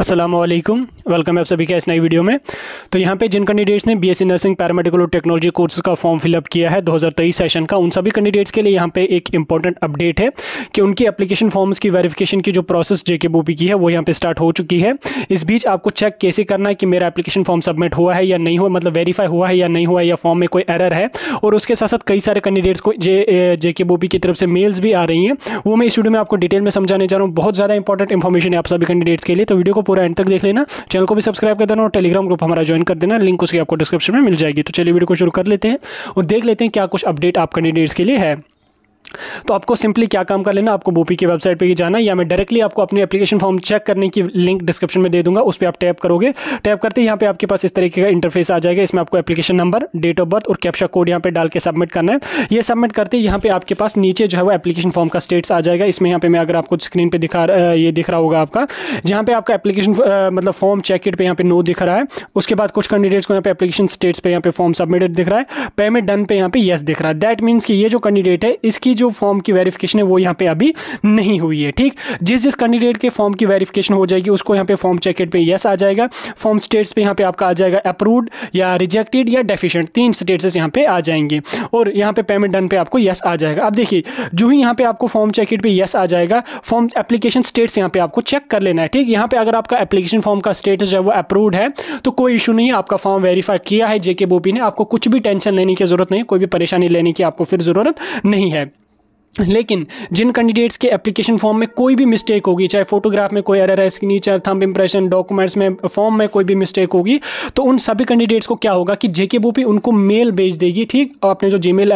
Aslam welcome आप सभी का इस नई वीडियो में तो यहाँ पे जिन कैंडिडेट्स ने बीएससी नर्सिंग पैरामेडिकल और टेक्नोलॉजी कोर्स का फॉर्म फिलअप किया है 2023 सेशन का उन सभी कैंडिडेट्स के लिए यहाँ पे एक इंपॉर्टेंट अपडेट है कि उनकी एप्लीकेशन फॉर्म्स की वेरिफिकेशन की जो प्रोसेस जेके बोपी की है वो यहाँ पे स्टार्ट हो चुकी है इस बीच आपको चेक कैसे करना है कि मेरा एप्लीकेशन फॉर्म सबमिट हुआ है या नहीं हुआ मतलब वेरीफाई हुआ है या नहीं हुआ या फॉर्म में कोई एरर है और उसके साथ साथ कई सारे कैंडिडेट्स को जे जेके बोपी की तरफ से मेल्स भी आ रही हैं वो मैं इस वीडियो में आपको डिटेल में समझाने जा रहा हूँ बहुत ज़्यादा इंपॉर्टेंट इन्फॉर्मेशन है आप सभी कैंडिडेट्स के लिए तो वीडियो को पूरा एंड तक देख लेना चैनल को भी सब्सक्राइब कर देना और टेलीग्राम ग्रुप हमारा ज्वाइन कर देना लिंक उसकी आपको डिस्क्रिप्शन में मिल जाएगी तो चलिए वीडियो को शुरू कर लेते हैं और देख लेते हैं क्या कुछ अपडेट आप कैंडिडेट्स के लिए है तो आपको सिंपली क्या काम कर लेना आपको बोपी की वेबसाइट पर ही जाना या मैं डायरेक्टली आपको अपनी एप्लीकेशन फॉर्म चेक करने की लिंक डिस्क्रिप्शन में दे दूंगा उस पर आप टैप करोगे टैप करते यहाँ पे आपके पास इस तरीके का इंटरफेस आ जाएगा इसमें आपको application number date of birth और कैप्शा कोड यहाँ पे डाल के सबमिट करना है ये सबमिट करते ही यहाँ पे आपके पास नीचे जो है वो एप्लीकेशन फॉर्म का स्टेट्स आ जाएगा इसमें यहाँ पे मैं अगर आपको स्क्रीन पे दिखा ये दिख रहा होगा आपका जहाँ पे आपका एप्लीकेशन मतलब फॉर्म चेक इट पे यहाँ पे नो दिख रहा है उसके बाद कुछ कैंडिडेट्स को यहाँ पे एप्लीकेशन स्टेट्स पे यहाँ पे फॉर्म सबमिटेड दिख रहा है पेमेंट डन पे यहाँ पे येस दिख रहा है दैट मीन्स कि ये जो कैंडिडेट है इसकी जो फॉर्म फॉर्म की वेरिफिकेशन है वो यहाँ पे अभी नहीं हुई है ठीक जिस जिस कैंडिडेट के फॉर्म की वेरिफिकेशन हो जाएगी उसको यहाँ पे फॉर्म चेकट पे येस आ जाएगा फॉर्म स्टेट्स पे यहाँ पे आपका आ जाएगा अप्रूव्ड या रिजेक्टेड या डेफिशेंट तीन स्टेट्स यहाँ पे आ जाएंगे और यहाँ पे पेमेंट डन पे आपको येस आ जाएगा अब देखिए जो ही यहाँ पे आपको फॉर्म चेकट पे येस आ जाएगा फॉर्म एप्लीकेशन स्टेट्स यहाँ पे आपको चेक कर लेना है ठीक यहाँ पे अगर आपका एप्लीकेशन फॉर्म का स्टेटस जो है वो अप्रूव्ड है तो कोई इशू नहीं है आपका फॉर्म वेरीफाई किया है जेके बोपी ने आपको कुछ भी टेंशन लेने की जरूरत नहीं कोई भी परेशानी लेने की आपको फिर ज़रूरत नहीं है लेकिन जिन कैंडिडेट्स के एप्लीकेशन फॉर्म में कोई भी मिस्टेक होगी चाहे फोटोग्राफ में कोई एरर है सिग्नेचर थंब इंप्रेशन डॉक्यूमेंट्स में फॉर्म में कोई भी मिस्टेक होगी तो उन सभी कैंडिडेट्स को क्या होगा कि जेके बोपी उनको मेल भेज देगी ठीक आपने जो जी मेल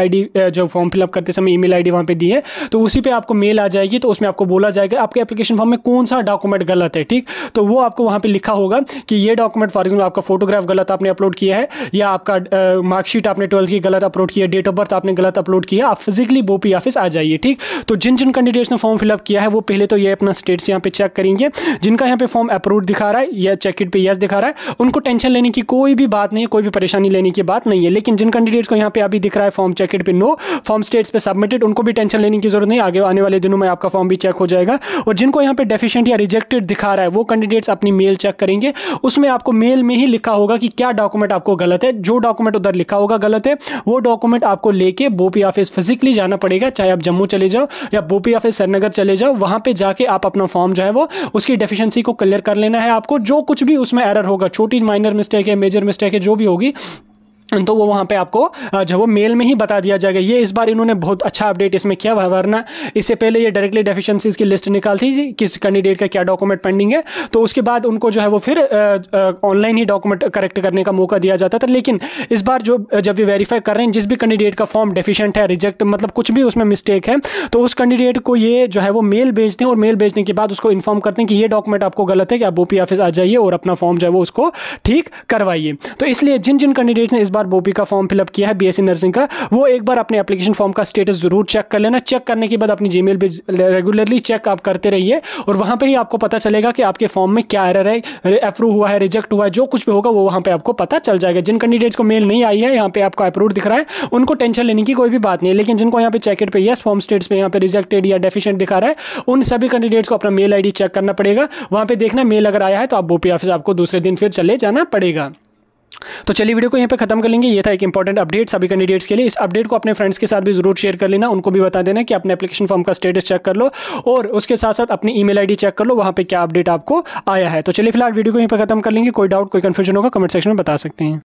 जो फॉर्म फिलअप करते समय ई मेल आई डी वहाँ पर दी है तो उसी पर आपको मेल आ जाएगी तो उसमें आपको बोला जाएगा आपके एप्लीकेशन फॉर्म में कौन सा डॉक्यूमेंट गलत है ठीक तो वो आपको वहाँ पर लिखा होगा कि ये डॉक्यूमेंट फॉर एग्जाम्पल आपका फोटोग्राफ गलत आपने अपलोड किया है या आपका मार्कशीट आपने ट्वेल्थ की गलत अपलोड किया डेट ऑफ बर्थ आपने गलत अपलोड किया आप फिजिकली बोपी ऑफिस आ जाएगी चाहिए ठीक तो जिन जिन कैंडिडेट्स ने फॉर्म फिलअप किया है वो पहले तो ये अपना स्टेट्स यहाँ पे चेक करेंगे जिनका यहाँ पे फॉर्म अप्रूव दिखा रहा है या चेक इट पर यस दिखा रहा है उनको टेंशन लेने की कोई भी बात नहीं है कोई भी परेशानी लेने की बात नहीं है लेकिन जिन कैंडिडेट्स को यहाँ पे अभी दिख रहा है फॉर्म चेक इट पर नो फॉर्म स्टेट्स पर सबमिटेड उनको भी टेंशन लेने की जरूरत नहीं आगे आने वाले दिनों में आपका फॉर्म भी चेक हो जाएगा और जिनको यहाँ पे डेफिशेंट या रिजेक्टेड दिखा रहा है वो कैंडिडेट्स अपनी मेल चेक करेंगे उसमें आपको मेल में ही लिखा होगा कि क्या डॉक्यूमेंट आपको गलत है जो डॉक्यूमेंट उधर लिखा होगा गलत है वो डॉक्यूमेंट आपको लेके बोपी ऑफिस फिजिकली जाना पड़ेगा चाहे आप जम्मू चले जाओ या बोपी या फिर श्रीनगर चले जाओ वहाँ पर जाके आप अपना फॉर्म जो है वो उसकी डेफिशेंसी को क्लियर कर लेना है आपको जो कुछ भी उसमें एरर होगा छोटी माइनर मिस्टेक है मेजर मिस्टेक है जो भी होगी तो वो वहाँ पे आपको जो वो मेल में ही बता दिया जाएगा ये इस बार इन्होंने बहुत अच्छा अपडेट इसमें किया वरना इससे पहले ये डायरेक्टली डेफिशिएंसीज की लिस्ट निकालती थी किस कैंडिडेट का क्या डॉक्यूमेंट पेंडिंग है तो उसके बाद उनको जो है वो फिर ऑनलाइन ही डॉक्यूमेंट करेक्ट करने का मौका दिया जाता था लेकिन इस बार जो जब ये वेरीफाई कर रहे हैं जिस भी कैंडिडेट का फॉर्म डेफिशेंट है रिजेक्ट मतलब कुछ भी उसमें मिस्टेक है तो उस कैंडिडेट को ये जो है वो मेल भेजते हैं और मेल भेजने के बाद उसको इन्फॉर्म करते हैं कि ये डॉक्यूमेंट आपको गलत है कि आप ओ ऑफिस आ जाइए और अपना फॉर्म जो है वो उसको ठीक करवाइए तो इसलिए जिन जिन कैंडिडेट्स ने इस बार बोपी का फॉर्म फिलअप किया है बी नर्सिंग का वो एक बार अपने एप्लीकेशन फॉर्म का स्टेटस जरूर चेक कर लेना चेक करने के बाद अपनी जी मेल रेगुलरली चेक आप करते रहिए और वहाँ पर ही आपको पता चलेगा कि आपके फॉर्म में क्या एरर है अप्रूव हुआ है रिजेक्ट हुआ है जो कुछ भी होगा वो वहाँ पर आपको पता चल जाएगा जिन कैंडिडेट्स को मेल नहीं आई है यहाँ पर आपको अप्रूव दिख रहा है उनको टेंशन लेने की कोई भी बात नहीं है लेकिन जिनको यहाँ पे चैकेट पे यस फॉर्म स्टेट्स पर यहाँ पर रिजेक्टेड या डेफिशेंट दिखा रहा है उन सभी कैंडिडेट्स को अपना मेल आई चेक करना पड़ेगा वहाँ पे देखना मेल अगर आया है तो आप बोपी ऑफिस आपको दूसरे दिन फिर चले जाना पड़ेगा तो चलिए वीडियो को यहाँ पे खत्म कर लेंगे ये था एक इंपॉर्टेंट अपडेट सभी कैंडिडेट्स के लिए इस अपडेट को अपने फ्रेंड्स के साथ भी जरूर शेयर कर लेना उनको भी बता देना कि अपने एप्लीकेशन फॉर्म का स्टेटस चेक कर लो और उसके साथ साथ अपनी ईमेल आईडी चेक कर लो वहाँ पे क्या अपडेट आपको आया है तो चलिए फिलहाल वीडियो को यहीं पर खत्म कर लेंगे कोई डाउट कोई कन्फ्यूजन होगा कमेंट सेक्शन में बता सकते हैं